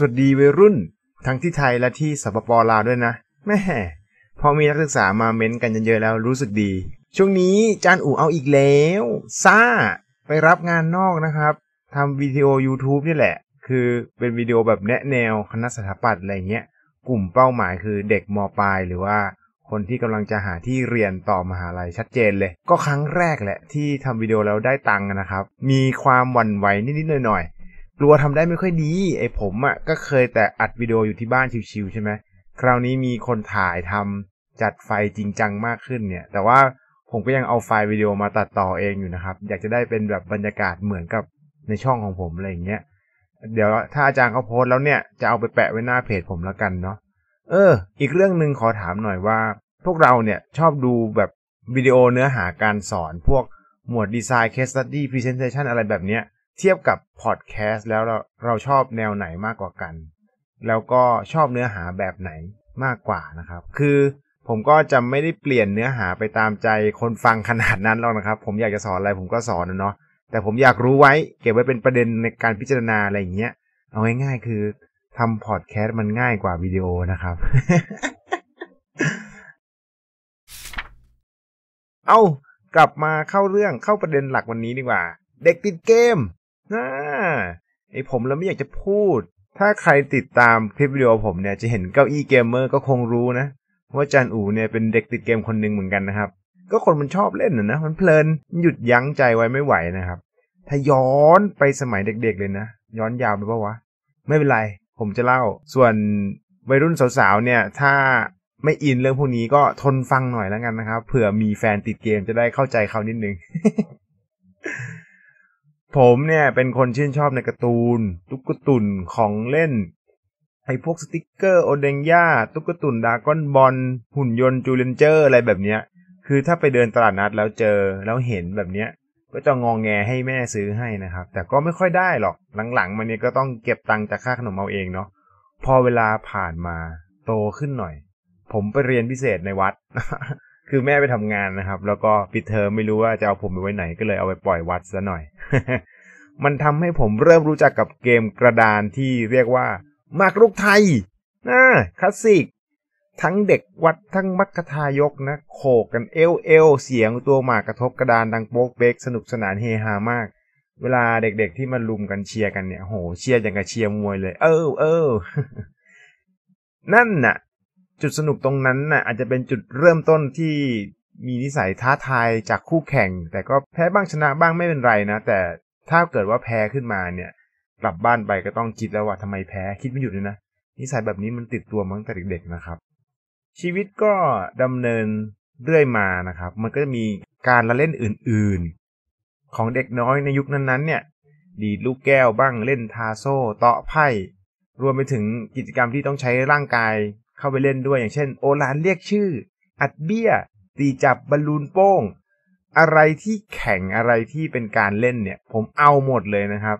สวัสดีวัยรุ่น ทั้งที่ไทยและที่สปปลาวด้วยนะแม่พอมีนักศึกษามาเม้นกันเยอะๆแล้วรู้สึกดี ช่วงนี้จานอู่เอาอีกแล้ว ซ่า ไปรับงานนอกนะครับทำวิดีโอ YouTube นี่แหละ คือเป็นวิดีโอแบบแนะแนวคณะสถาปัตย์อะไรเงี้ย กลุ่มเป้าหมายคือเด็กมปลายหรือว่าคนที่กำลังจะหาที่เรียนต่อมหาลัยชัดเจนเลย ก็ครั้งแรกแหละที่ทำวิดีโอแล้วได้ตังค์นะครับ มีความหวั่นไหวนิดๆหน่อยๆกลัวทำได้ไม่ค่อยดีไอ้ผมอะ่ะก็เคยแต่อัดวิดีโออยู่ที่บ้านชิวๆใช่ไหมคราวนี้มีคนถ่ายทำจัดไฟจริงจังมากขึ้นเนี่ยแต่ว่าผมก็ยังเอาไฟล์วิดีโอมาตัดต่อเองอยู่นะครับอยากจะได้เป็นแบบบรรยากาศเหมือนกับในช่องของผมอะไรอย่างเงี้ยเดี๋ยวถ้าอาจารย์เขาโพสแล้วเนี่ยจะเอาไปแปะไว้หน้าเพจผมแล้วกันเนาะเอออีกเรื่องหนึ่งขอถามหน่อยว่า พวกเราเนี่ยชอบดูแบบวิดีโอเนื้อหาการสอนพวกหมวดดีไซน์เคสตัดดี้พรีเซนเทชันอะไรแบบเนี้ยเทียบกับพอดแคสต์แล้วเราเราชอบแนวไหนมากกว่ากัน แล้วก็ชอบเนื้อหาแบบไหนมากกว่านะครับ คือผมก็จะไม่ได้เปลี่ยนเนื้อหาไปตามใจคนฟังขนาดนั้นหรอกนะครับ ผมอยากจะสอนอะไร ผมก็สอนนะเนาะแต่ผมอยากรู้ไว้ เก็บไว้เป็นประเด็นในการพิจารณาอะไรอย่างเงี้ยเอาง่ายๆคือทำพอดแคสต์มันง่ายกว่าวิดีโอนะครับเอากลับมาเข้าเรื่องเข้าประเด็นหลักวันนี้ดีกว่าเด็กติดเกมน่าไอผมเราไม่อยากจะพูด ถ้าใครติดตามคลิปวิดีโอผมเนี่ยจะเห็นเก้าอี้เกมเมอร์ก็คงรู้นะ ว่าจันอูเนี่ยเป็นเด็กติดเกมคนหนึ่งเหมือนกันนะครับ ก็คนมันชอบเล่นนะนะมันเพลิน หยุดยั้งใจไว้ไม่ไหวนะครับ ถ้าย้อนไปสมัยเด็กๆเลยนะ ย้อนยาวไปปะวะ ไม่เป็นไร ผมจะเล่า ส่วนวัยรุ่นสาวๆเนี่ย ถ้าไม่อินเรื่องพวกนี้ก็ทนฟังหน่อยแล้วกันนะครับ เผื่อมีแฟนติดเกมจะได้เข้าใจเขานิดนึงผมเนี่ย เป็นคนชื่นชอบในการ์ตูน ตุ๊กตุนของเล่น ไอ้พวกสติกเกอร์โอเดงย่าตุ๊กตุนดากอนบอล หุ่นยนต์จูเลนเจอร์อะไรแบบเนี้ย คือถ้าไปเดินตลาดนัดแล้วเจอแล้วเห็นแบบเนี้ย ก็จะงองแงให้แม่ซื้อให้นะครับ แต่ก็ไม่ค่อยได้หรอกหลังๆมันนี่ก็ต้องเก็บตังค์จากค่าขนมเอาเองเนาะพอเวลาผ่านมาโตขึ้นหน่อย ผมไปเรียนพิเศษในวัดคือแม่ไปทำงานนะครับ แล้วก็ปิดเทอมไม่รู้ว่าจะเอาผมไปไว้ไหน ก็เลยเอาไปปล่อยวัดซะหน่อย มันทำให้ผมเริ่มรู้จักกับเกมกระดานที่เรียกว่า มากรุกไทยนะคลาสสิกทั้งเด็กวัดทั้งมัคทายกนะโขกกันเอลเอล เสียงตัวหมากกระทบกระดานดังโป๊กเบกสนุกสนานเฮฮามาก เวลาเด็กๆที่มาลุมกันเชียร์กันเนี่ยโหเชียร์อย่างกับเชียร์มวยเลย เออเออ นั่นน่ะจุดสนุกตรงนั้นน่ะอาจจะเป็นจุดเริ่มต้นที่มีนิสัยท้าทายจากคู่แข่ง แต่ก็แพ้บ้างชนะบ้างไม่เป็นไรนะแต่ถ้าเกิดว่าแพ้ขึ้นมาเนี่ยกลับบ้านไปก็ต้องคิดแล้วว่าทำไมแพ้ คิดไม่หยุดเลยนะ นิสัยแบบนี้มันติดตัวมั้งแต่เด็กๆ นะครับ ชีวิตก็ดำเนินเรื่อยมานะครับ มันก็จะมีการละเล่นอื่นๆ ของเด็กน้อยในยุคนั้นๆเนี่ยดีดลูกแก้วบ้างเล่นทาโซ่เตาะไพ่ รวมไปถึงกิจกรรมที่ต้องใช้ร่างกายเข้าไปเล่นด้วยอย่างเช่นโอลานเรียกชื่ออัดเบี้ย ตีจับบอลลูนโป้ง อะไรที่แข่งอะไรที่เป็นการเล่นเนี่ย ผมเอาหมดเลยนะครับ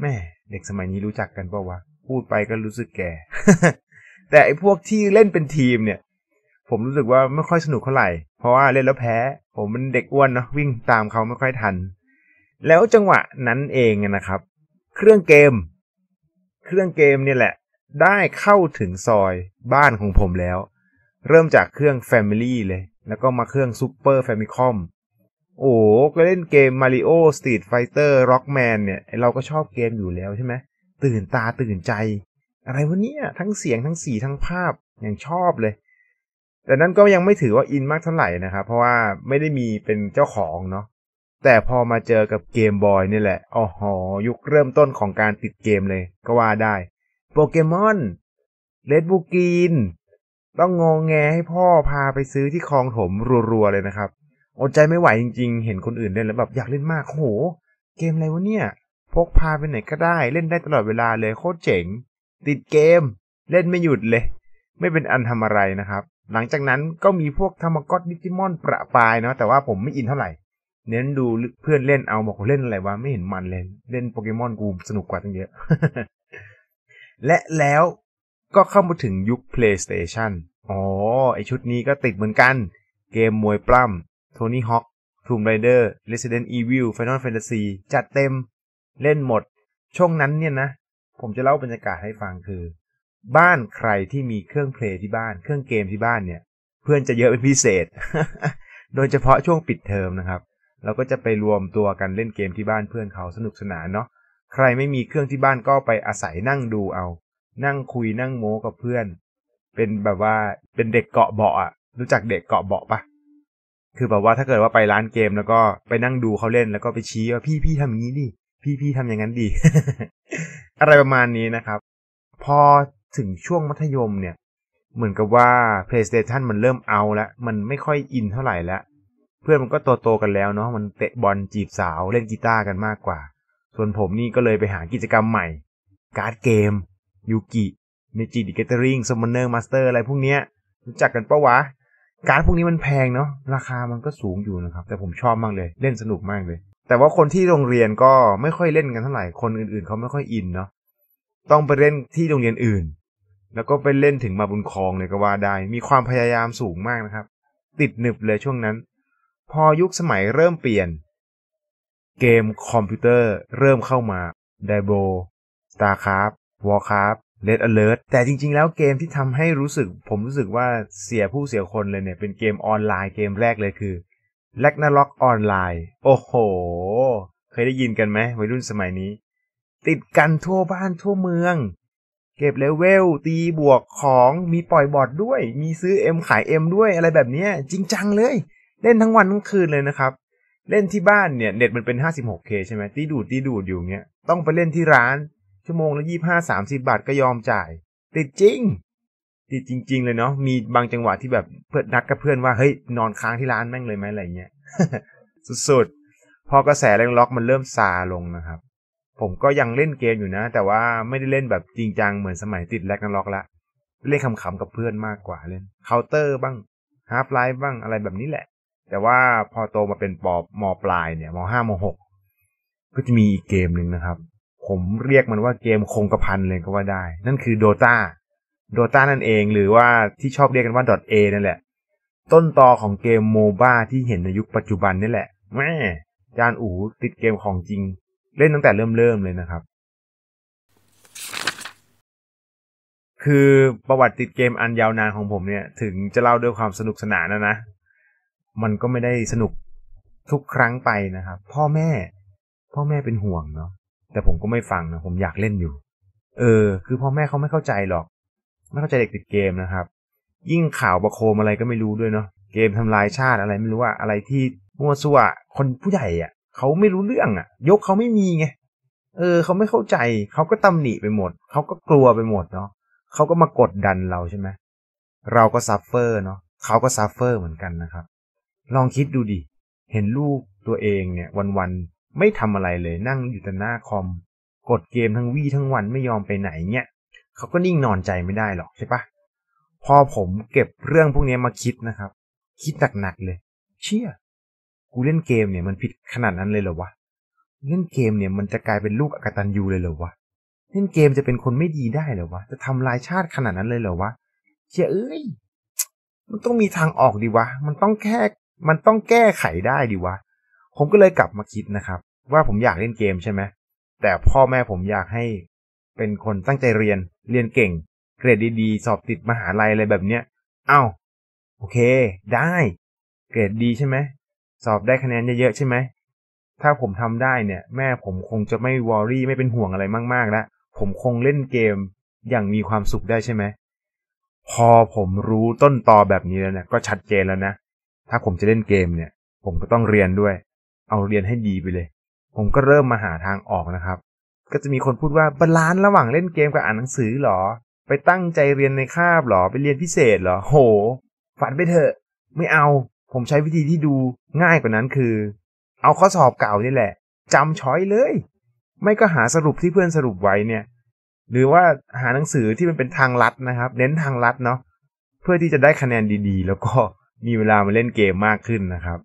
แม่เด็กสมัยนี้รู้จักกันปะวะพูดไปก็รู้สึกแก่แต่ไอ้พวกที่เล่นเป็นทีมเนี่ย ผมรู้สึกว่าไม่ค่อยสนุกเท่าไหร่ เพราะว่าเล่นแล้วแพ้ ผมมันเด็กอ้วนเนาะวิ่งตามเขาไม่ค่อยทัน แล้วจังหวะนั้นเองนะครับ เครื่องเกม เครื่องเกมเนี่ยแหละได้เข้าถึงซอยบ้านของผมแล้ว เริ่มจากเครื่อง Family เลย แล้วก็มาเครื่อง Super Famicom โอ้ก็เล่นเกม Mario Street Fighter Rockman เนี่ยเราก็ชอบเกมอยู่แล้วใช่ไหมตื่นตาตื่นใจ อะไรวะเนี่ยทั้งเสียงทั้งสี ทั้งภาพอย่างชอบเลย แต่นั้นก็ยังไม่ถือว่าอินมากเท่าไหร่นะครับ เพราะว่าไม่ได้มีเป็นเจ้าของเนาะแต่พอมาเจอกับเกมบอยนี่แหละอ๋อหอยุคเริ่มต้นของการติดเกมเลย ก็ว่าได้โปเกมอน เลดบูกีน ต้องงองแงให้พ่อพาไปซื้อที่คลองถมรัวๆเลยนะครับอดใจไม่ไหวจริงๆ เห็นคนอื่นเล่นแล้วแบบอยากเล่นมากโห เกมอะไรวะเนี่ย พกพาไปไหนก็ได้ เล่นได้ตลอดเวลาเลยโคตรเจ๋ง ติดเกม เล่นไม่หยุดเลย ไม่เป็นอันทำอะไรนะครับ หลังจากนั้นก็มีพวกธรรมกอตดิจิมอนประปายเนาะแต่ว่าผมไม่อินเท่าไหร่ เน้นดูเพื่อนเล่นเอาบอกเล่นอะไรวะไม่เห็นมันเลยเล่นโปเกมอนกูสนุกกว่าตั้งเยอะและแล้วก็เข้ามาถึงยุค PlayStation อ๋อไอชุดนี้ก็ติดเหมือนกัน เกมมวยปล้ำ Tony Hawk Tomb Raider Resident Evil Final Fantasy จัดเต็มเล่นหมด ช่วงนั้นเนี่ยนะ ผมจะเล่าบรรยากาศให้ฟังคือ บ้านใครที่มีเครื่องเพล์ที่บ้าน เครื่องเกมที่บ้านเนี่ย เพื่อนจะเยอะเป็นพิเศษ โดยเฉพาะช่วงปิดเทอมนะครับ เราก็จะไปรวมตัวกันเล่นเกมที่บ้านเพื่อนเขาสนุกสนานเนาะใครไม่มีเครื่องที่บ้านก็ไปอาศัยนั่งดูเอา นั่งคุยนั่งโม้กับเพื่อน เป็นแบบว่าเป็นเด็กเกาะเบาะอ่ะรู้จักเด็กเกาะเบาะปะคือแบบว่าถ้าเกิดว่าไปร้านเกมแล้วก็ไปนั่งดูเขาเล่นแล้วก็ไปชี้ว่าพี่พี่ทำอย่างนี้ดิ พี่พี่ทำอย่างนั้นดี อะไรประมาณนี้นะครับ พอถึงช่วงมัธยมเนี่ย เหมือนกับว่า PlayStation มันเริ่มเอาละ มันไม่ค่อยอินเท่าไหร่แล้วเพื่อนมันก็โตๆกันแล้วเนาะ มันเตะบอลจีบสาวเล่นกีตาร์กันมากกว่าส่วนผมนี่ก็เลยไปหากิจกรรมใหม่ การ์ดเกมยูกิเมจิดิเกเตอริงสมอนเนอร์มาสเตอร์อะไรพวกนี้รู้จักกันปะวะ การ์ดพวกนี้มันแพงเนาะราคามันก็สูงอยู่นะครับ แต่ผมชอบมากเลยเล่นสนุกมากเลย แต่ว่าคนที่โรงเรียนก็ไม่ค่อยเล่นกันเท่าไหร่คนอื่นๆ เขาไม่ค่อยอินเนาะต้องไปเล่นที่โรงเรียนอื่น แล้วก็ไปเล่นถึงมาบุญคลองเลยก็ว่าได้ มีความพยายามสูงมากนะครับ ติดหนึบเลยช่วงนั้นพอยุคสมัยเริ่มเปลี่ยนเกม คอมพิวเตอร์เริ่มเข้ามาไดโบสตาร์คร f t วอลคราฟเลดอเลิร์แต่จริงๆ แล้วเกมที่ทำให้รู้สึก ผมรู้สึกว่าเสียผู้เสียคนเลยเนี่ย เป็นเกมออนไลน์เกมแรกเลยคือ l a g n a r o c ออนไลน์โอ้โห เคยได้ยินกันไหมวัยรุ่นสมัยนี้ ติดกันทั่วบ้านทั่วเมือง เก็บเลเวลตีบวกของมีปล่อยบอดด้วย มีซื้อเอ็มขายเอ็มด้วยอะไรแบบนี้จริงจังเลยเล่นทั้งวันทั้งคืนเลยนะครับเล่นที่บ้านเนี่ยเน็ตมันเป็น 56K ใช่ไหมตีดูดตีดูดอยู่เงี้ยต้องไปเล่นที่ร้าน ชั่วโมงละ 25 30 บาทก็ยอมจ่าย ติดจริง ติดจริง ๆ เลยเนาะมีบางจังหวะที่แบบเพื่อนนัดกับเพื่อนว่า เฮ้ยนอนค้างที่ร้านแม่งเลยไหมอะไรเงี้ย สุด ๆ พอกระแสแรงล็อกมันเริ่มซาลงนะครับ ผมก็ยังเล่นเกมอยู่นะ แต่ว่าไม่ได้เล่นแบบจริงจังเหมือนสมัยติดแรงล็อกละเล่นขำๆกับเพื่อนมากกว่าเล่นเคาน์เตอร์บ้างฮาร์ปไลฟ์บ้างอะไรแบบนี้แหละแต่ว่าพอโตมาเป็นปอบมอปลายเนี่ยมห้ามหกก็จะมีอีกเกมหนึ่งนะครับ ผมเรียกมันว่าเกมคงกระพันเลยก็ว่าได้ นั่นคือโดตาโดตานั่นเองหรือว่าที่ชอบเรียกกันว่า .a นั่นแหละ ต้นตอของเกมโมบ้าที่เห็นในยุคปัจจุบันนี่แหละแม่จานอูติดเกมของจริง เล่นตั้งแต่เริ่มเริ่มเลยนะครับ คือประวัติติดเกมอันยาวนานของผมเนี่ย ถึงจะเล่าด้วยความสนุกสนานนะนะมันก็ไม่ได้สนุกทุกครั้งไปนะครับ พ่อแม่ พ่อแม่เป็นห่วงเนาะแต่ผมก็ไม่ฟังนะผมอยากเล่นอยู่ เออ คือพ่อแม่เขาไม่เข้าใจหรอก ไม่เข้าใจเด็กติดเกมนะครับ ยิ่งข่าวประโคมอะไรก็ไม่รู้ด้วยเนาะเกมทำลายชาติอะไรไม่รู้ว่าอะไรที่มั่วซั่วคนผู้ใหญ่อะ่ะเขาไม่รู้เรื่องอะ่ะ ยกเขาไม่มีไง เออ เขาไม่เข้าใจเขาก็ตำหนิไปหมดเขาก็กลัวไปหมดเนาะเขาก็มากดดันเราใช่ไหมเราก็ซัฟเฟอร์เนาะเขาก็ซัฟเฟอร์เหมือนกันนะครับลองคิดดูดิ เห็นลูกตัวเองเนี่ย วันๆไม่ทำอะไรเลย นั่งอยู่แต่หน้าคอม กดเกมทั้งวี่ทั้งวันไม่ยอมไปไหนเนี่ยเขาก็นิ่งนอนใจไม่ได้หรอกใช่ปะ พอผมเก็บเรื่องพวกนี้มาคิดนะครับ คิดหนักๆเลย เชี่ยกูเล่นเกมเนี่ยมันผิดขนาดนั้นเลยเหรอวะ เล่นเกมเนี่ยมันจะกลายเป็นลูกอกตันยูเลยเหรอวะ เล่นเกมจะเป็นคนไม่ดีได้เหรอวะจะทำลายชาติขนาดนั้นเลยเหรอวะเชี่ยเอ้ยมันต้องมีทางออกดีวะ มันต้องแค่มันต้องแก้ไขได้ดิวะ ผมก็เลยกลับมาคิดนะครับ ว่าผมอยากเล่นเกมใช่ไหมแต่พ่อแม่ผมอยากให้ เป็นคนตั้งใจเรียนเรียนเก่ง เกรดดีๆสอบติดมหาลัยอะไรแบบเนี้ยเอา้า โอเค ได้ เกรดดีใช่ไหมสอบได้คะแนนเยอะๆ ใช่ไหมถ้าผมทำได้เนี่ย แม่ผมคงจะไม่วอรี่ไม่เป็นห่วงอะไรมากๆแล้วผมคงเล่นเกม อย่างมีความสุขได้ใช่ไหมพอผมรู้ต้นตอแบบนี้แล้วเนี่ยก็ชัดเจนแล้วนะถ้าผมจะเล่นเกมเนี่ย ผมก็ต้องเรียนด้วย เอาเรียนให้ดีไปเลย ผมก็เริ่มมาหาทางออกนะครับ ก็จะมีคนพูดว่าบาลานซ์ระหว่างเล่นเกมกับอ่านหนังสือหรอ ไปตั้งใจเรียนในคาบหรอ ไปเรียนพิเศษหรอ โห ฝันไปเถอะ ไม่เอา ผมใช้วิธีที่ดูง่ายกว่านั้นคือ เอาข้อสอบเก่านี่แหละจำช้อยเลย ไม่ก็หาสรุปที่เพื่อนสรุปไว้เนี่ย หรือว่าหาหนังสือที่มันเป็นทางลัดนะครับ เน้นทางลัดเนาะเพื่อที่จะได้คะแนนดีๆ แล้วก็มีเวลามาเล่นเกมมากขึ้นนะครับ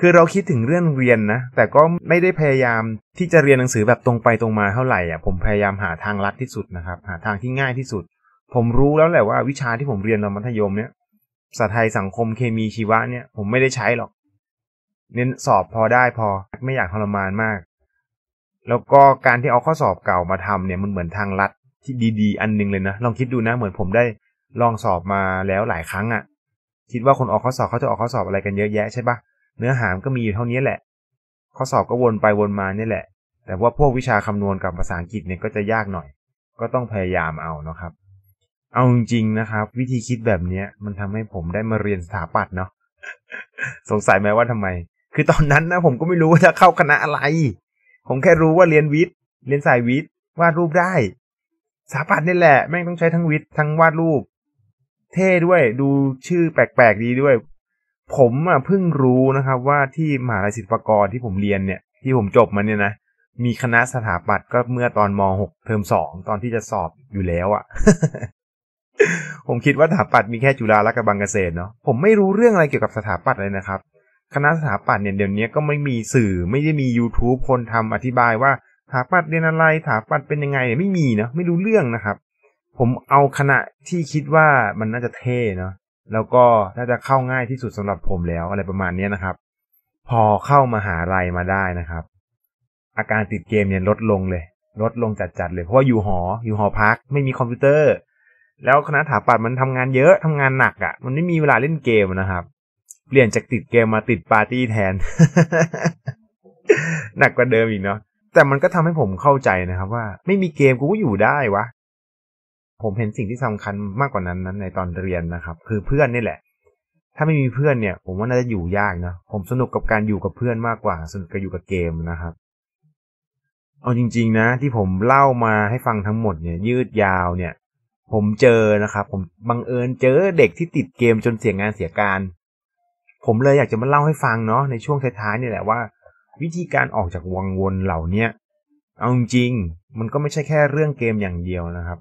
คือเราคิดถึงเรื่องเรียนนะ แต่ก็ไม่ได้พยายามที่จะเรียนหนังสือแบบตรงไปตรงมาเท่าไหร่อ่ะ ผมพยายามหาทางลัดที่สุดนะครับ หาทางที่ง่ายที่สุด ผมรู้แล้วแหละว่าวิชาที่ผมเรียนตอนมัธยมเนี่ยสาษาไทยสังคมเคมีชีวะเนี่ย ผมไม่ได้ใช้หรอก เน้นสอบพอได้พอ ไม่อยากทรมานมาก แล้วก็การที่เอาข้อสอบเก่ามาทำ เนี่ย มันเหมือนทางลัดที่ดีๆ อันนึงเลยนะ ลองคิดดูนะเหมือนผมได้ลองสอบมาแล้วหลายครั้งอะ่ะ คิดว่าคนออกข้อสอบเขาจะออกข้อสอบอะไรกันเยอะแยะใช่ปะเนื้อหามก็มีอยู่เท่านี้แหละ ข้อสอบก็วนไปวนมานี่แหละ แต่ว่าพวกวิชาคำนวณกับภาษาอังกฤษเนี่ยก็จะยากหน่อย ก็ต้องพยายามเอานะครับ เอาจริงๆนะครับ วิธีคิดแบบเนี้ย มันทำให้ผมได้มาเรียนสถาปัตย์เนาะ สงสัยไหมว่าทำไม คือตอนนั้นนะผมก็ไม่รู้ว่าจะเข้าคณะอะไร ผมแค่รู้ว่าเรียนวิทย์ เรียนสายวิทย์ วาดรูปได้ สถาปัตย์นี่แหละแม่งต้องใช้ทั้งวิทย์ทั้งวาดรูปเท่ด้วยดูชื่อแปลกๆดีด้วย ผมอ่ะเพิ่งรู้นะครับ ว่าที่มหาลัยศิลปากรที่ผมเรียนเนี่ย ที่ผมจบมาเนี่ยนะมีคณะสถาปัตย์ก็เมื่อตอนม .6 เทอม2 ตอนที่จะสอบอยู่แล้วอะ่ะ ผมคิดว่าสถาปัตย์มีแค่จุฬาและกระบังเกษตรเนาะผมไม่รู้เรื่องอะไรเกี่ยวกับสถาปัตย์เลยนะครับ คณะสถาปัตย์เนี่ย เดี๋ยวนี้ก็ไม่มีสื่อ ไม่ได้มี YouTube คนทำอธิบาย ว่าสถาปัตย์เรียนอะไรสถาปัตย์เป็นยังไงเนี่ยไม่มีนะไม่รู้เรื่องนะครับผมเอาขณะที่คิดว่ามันน่าจะเท่เนาะแล้วก็น่าจะเข้าง่ายที่สุดสำหรับผมแล้ว อะไรประมาณนี้นะครับ พอเข้ามาหาลัยมาได้นะครับ อาการติดเกมเนี่ยลดลงเลย ลดลงจัดๆเลย เพราะว่าอยู่หอ อยู่หอพัก ไม่มีคอมพิวเตอร์ แล้วคณะถาปัดมันทำงานเยอะทำงานหนักอะ่ะ มันไม่มีเวลาเล่นเกมนะครับ เปลี่ยนจากติดเกมมาติดปาร์ตี้แทนหนักกว่าเดิมอีกเนาะแต่มันก็ทำให้ผมเข้าใจนะครับ ว่า ไม่มีเกมกูก็อยู่ได้วะผมเห็นสิ่งที่สำคัญมากกว่านั้นนั้น ในตอนเรียนนะครับ คือเพื่อนนี่แหละ ถ้าไม่มีเพื่อนเนี่ย ผมว่าน่าจะอยู่ยากนะผมสนุกกับการอยู่กับเพื่อนมากกว่า สนุกกับอยู่กับเกมนะครับ เอาจริงๆนะที่ผมเล่ามาให้ฟังทั้งหมดเนี่ย ยืดยาวเนี่ย ผมเจอนะครับ ผมบังเอิญเจอเด็กที่ติดเกมจนเสียงานเสียการ ผมเลยอยากจะมาเล่าให้ฟังเนาะในช่วงท้ายๆนี่แหละว่าวิธีการออกจากวังวนเหล่าเนี้ยเอาจริงมันก็ไม่ใช่แค่เรื่องเกมอย่างเดียวนะครับ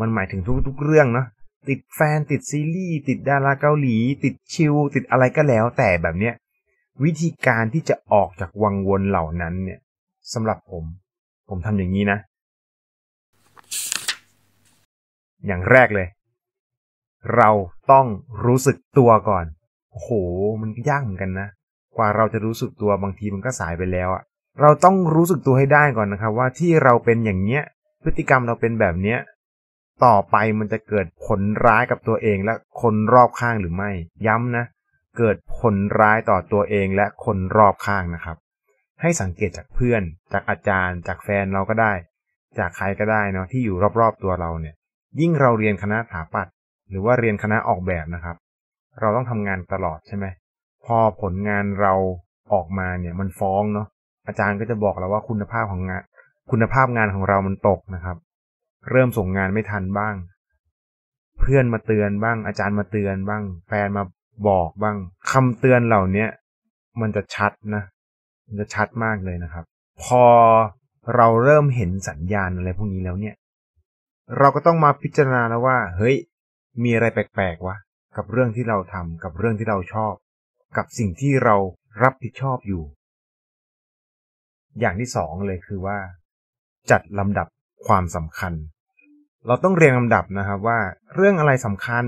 มันหมายถึงทุกๆเรื่องเนาะติดแฟนติดซีรีส์ติดดาราเกาหลี ติดชิวติดอะไรก็แล้วแต่แบบเนี้ยวิธีการที่จะออกจากวังวนเหล่านั้นเนี่ยสำหรับผม ผมทำอย่างนี้นะ อย่างแรกเลย เราต้องรู้สึกตัวก่อนโอ้โหมันยากเหมือนกันนะกว่าเราจะรู้สึกตัวบางทีมันก็สายไปแล้วอะเราต้องรู้สึกตัวให้ได้ก่อนนะครับว่าที่เราเป็นอย่างเนี้ย พฤติกรรมเราเป็นแบบเนี้ยต่อไปมันจะเกิดผลร้ายกับตัวเองและคนรอบข้างหรือไม่ย้ำนะ เกิดผลร้ายต่อตัวเองและคนรอบข้างนะครับ ให้สังเกตจากเพื่อน จากอาจารย์ จากแฟนเราก็ได้ จากใครก็ได้เนาะที่อยู่รอบๆตัวเราเนี่ย ยิ่งเราเรียนคณะสถาปัตย์หรือว่าเรียนคณะออกแบบนะครับ เราต้องทำงานตลอดใช่ไหมพอผลงานเราออกมาเนี่ยมันฟ้องเนาะอาจารย์ก็จะบอกเราว่าคุณภาพของงานคุณภาพงานของเรามันตกนะครับเริ่มส่งงานไม่ทันบ้าง เพื่อนมาเตือนบ้าง อาจารย์มาเตือนบ้าง แฟนมาบอกบ้าง คำเตือนเหล่าเนี้ยมันจะชัดนะมันจะชัดมากเลยนะครับ พอเราเริ่มเห็นสัญญาณอะไรพวกนี้แล้วเนี่ย เราก็ต้องมาพิจารณาแล้วว่า เฮ้ย มีอะไรแปลกๆวะกับเรื่องที่เราทำ กับเรื่องที่เราชอบ กับสิ่งที่เรารับผิดชอบอยู่ อย่างที่สองเลยคือว่า จัดลำดับความสำคัญเราต้องเรียงลำดับนะครับว่าเรื่องอะไรสำคัญ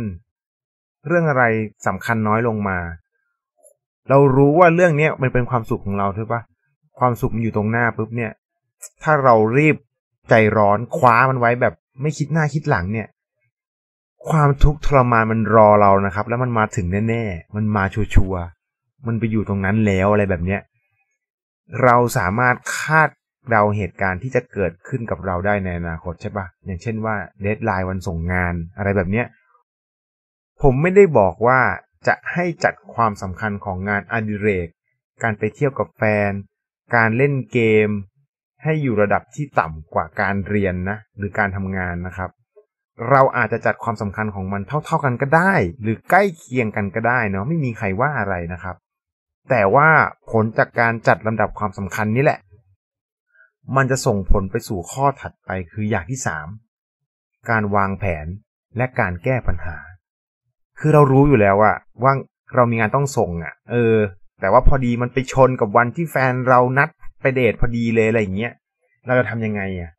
เรื่องอะไรสำคัญน้อยลงมา เรารู้ว่าเรื่องนี้มันเป็นความสุขของเราถูกปะความสุขมันอยู่ตรงหน้าปุ๊บเนี่ย ถ้าเรารีบใจร้อนคว้ามันไว้แบบไม่คิดหน้าคิดหลังเนี่ย ความทุกข์ทรมานมันรอเรานะครับ แล้วมันมาถึงแน่ๆ มันมาชัวร์มันไปอยู่ตรงนั้นแล้วอะไรแบบเนี้ยเราสามารถคาดเราเหตุการณ์ที่จะเกิดขึ้นกับเราได้ในอนาคตใช่ปะอย่างเช่นว่าเดทไลน์วันส่งงาน อะไรแบบเนี้ยผมไม่ได้บอกว่าจะให้จัดความสำคัญของงานอดิเรกการไปเที่ยวกับแฟน การเล่นเกม ให้อยู่ระดับที่ต่ำกว่าการเรียนนะ หรือการทำงานนะครับ เราอาจจะจัดความสำคัญของมันเท่า ๆ กันก็ได้ หรือใกล้เคียงกันก็ได้เนาะไม่มีใครว่าอะไรนะครับ แต่ว่าผลจากการจัดลำดับความสำคัญนี่แหละมันจะส่งผลไปสู่ข้อถัดไปคืออย่างที่ 3 การวางแผนและการแก้ปัญหา คือเรารู้อยู่แล้วอะว่าเรามีงานต้องส่งอะเออ แต่ว่าพอดีมันไปชนกับวันที่แฟนเรานัดไปเดทพอดีเลยอะไรอย่างเงี้ยเราจะทํยังไงอะ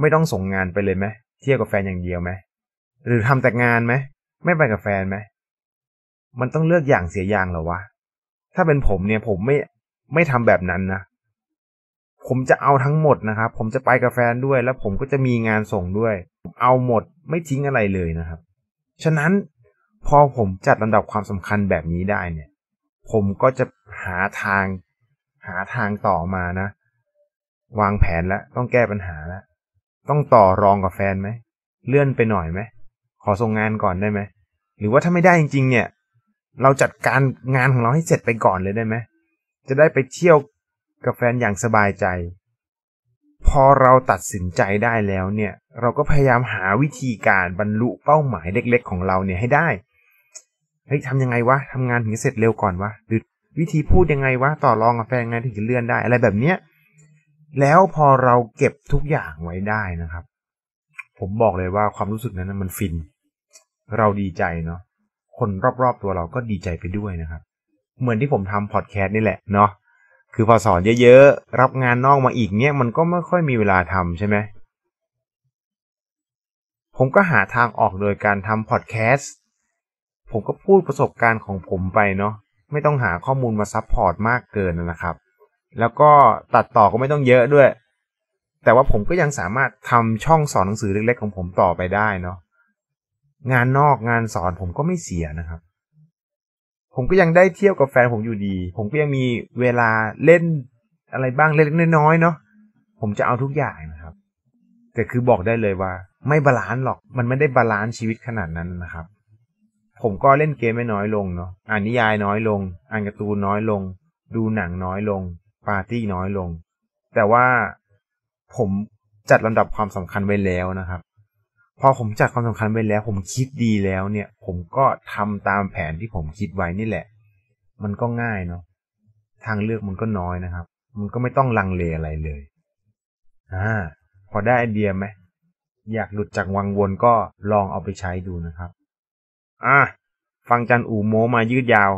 ไม่ต้องส่งงานไปเลยไหมเที่ยวกับแฟนอย่างเดียวไหมหรือทำแต่งานไหม ไม่ไปกับแฟนไหมมันต้องเลือกอย่างเสียอย่างหรอวะถ้าเป็นผมเนี่ย ผมไม่ ไม่ทำแบบนั้นนะผมจะเอาทั้งหมดนะครับ ผมจะไปกับแฟนด้วยแล้ว ผมก็จะมีงานส่งด้วย เอาหมดไม่ทิ้งอะไรเลยนะครับ ฉะนั้นพอผมจัดลำดับความสำคัญแบบนี้ได้เนี่ย ผมก็จะหาทางหาทางต่อมานะ วางแผนแล้ว ต้องแก้ปัญหาแล้ว ต้องต่อรองกับแฟนไหม เลื่อนไปหน่อยไหมขอส่งงานก่อนได้ไหม หรือว่าถ้าไม่ได้จริงๆเนี่ย เราจัดการงานของเราให้เสร็จไปก่อนเลยได้ไหมจะได้ไปเที่ยวกับแฟนอย่างสบายใจ พอเราตัดสินใจได้แล้วเนี่ย เราก็พยายามหาวิธีการบรรลุเป้าหมายเล็กๆของเราเนี่ยให้ได้เฮ้ยทำยังไงวะทำงานถึงเสร็จเร็วก่อนวะหรือวิธีพูดยังไงวะต่อรองกับแฟนงานถึงจะเลื่อนได้ อะไรแบบเนี้ย แล้วพอเราเก็บทุกอย่างไว้ได้นะครับ ผมบอกเลยว่าความรู้สึกนั้นมันฟินเราดีใจเนาะคนรอบๆตัวเราก็ดีใจไปด้วยนะครับ เหมือนที่ผมทำพอดแคสต์นี่แหละเนาะคือพอสอนเยอะๆ รับงานนอกมาอีกเนี่ยมันก็ไม่ค่อยมีเวลาทำใช่ไหมผมก็หาทางออกโดยการทำพอดแคสต์ผมก็พูดประสบการณ์ของผมไปเนาะไม่ต้องหาข้อมูลมาซับพอร์ตมากเกินนะครับ แล้วก็ตัดต่อก็ไม่ต้องเยอะด้วย แต่ว่าผมก็ยังสามารถทำช่องสอนหนังสือเล็กๆของผมต่อไปได้เนาะงานนอกงานสอนผมก็ไม่เสียนะครับผมก็ยังได้เที่ยวกับแฟนผมอยู่ดี ผมก็ยังมีเวลาเล่นอะไรบ้างเล็กน้อยเนาะ ผมจะเอาทุกอย่างนะครับ แต่คือบอกได้เลยว่า ไม่บาลานซ์หรอก มันไม่ได้บาลานซ์ชีวิตขนาดนั้นนะครับ ผมก็เล่นเกมไม่น้อยลงเนาะ อ่านนิยายน้อยลง อ่านการ์ตูนน้อยลง ดูหนังน้อยลง ปาร์ตี้น้อยลง แต่ว่าผมจัดลำดับความสำคัญไว้แล้วนะครับพอผมจัดความสำคัญไปแล้ว ผมคิดดีแล้วเนี่ย ผมก็ทำตามแผนที่ผมคิดไว้นี่แหละ มันก็ง่ายเนาะทางเลือกมันก็น้อยนะครับ มันก็ไม่ต้องลังเลอะไรเลยอ่าพอได้ไอเดียไหมอยากหลุดจากวังวนก็ลองเอาไปใช้ดูนะครับอ่าฟังจันอูโมมายืดยาว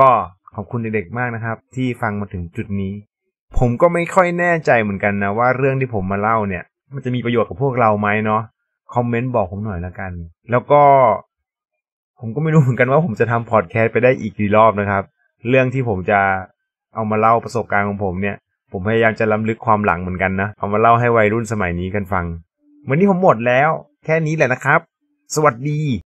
ก็ขอบคุณเด็กๆมากนะครับ ที่ฟังมาถึงจุดนี้ ผมก็ไม่ค่อยแน่ใจเหมือนกันนะว่าเรื่องที่ผมมาเล่าเนี่ย มันจะมีประโยชน์กับพวกเราไหมเนาะคอมเมนต์บอกผมหน่อยละกัน แล้วก็ ผมก็ไม่รู้เหมือนกันว่า ผมจะทำพอดแคสต์ไปได้อีกกี่รอบนะครับ เรื่องที่ผมจะเอามาเล่าประสบการณ์ของผมเนี่ย ผมพยายามจะล้ำลึกความหลังเหมือนกันนะเอามาเล่าให้วัยรุ่นสมัยนี้กันฟังวันนี้ผมหมดแล้ว แค่นี้แหละนะครับ สวัสดี